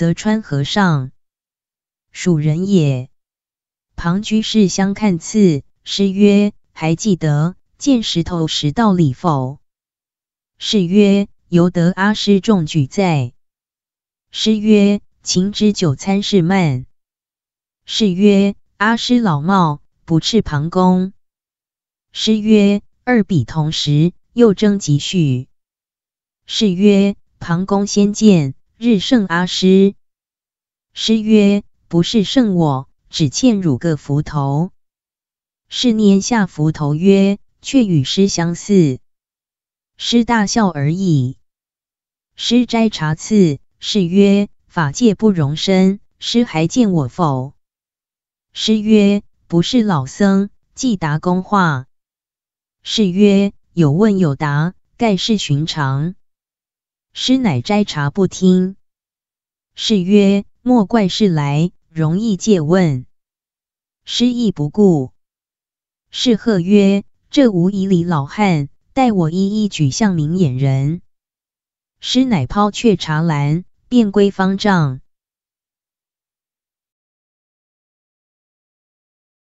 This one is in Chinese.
则川和尚蜀人也。庞居士相看次，师曰：“还记得见石头时道理否？”是曰：“犹得阿师众举在。”师曰：“情之久参事慢。”是曰：“阿师老貌不斥庞公。”师曰：“二笔同时，又争即序。”是曰：“庞公先见。”日圣阿师，师曰：“不是圣我，只欠汝个佛头。”是念下佛头曰：“却与师相似。”师大笑而已。师摘茶次，是曰：“法界不容身。”师还见我否？师曰：“不是老僧，即达公话。”是曰：“有问有答，盖是寻常。”师乃摘茶不听，是曰：“莫怪事来，容易借问。”师亦不顾，是贺曰：“这无以理老汉，待我一一举向明眼人。”师乃抛却茶篮，便归方丈。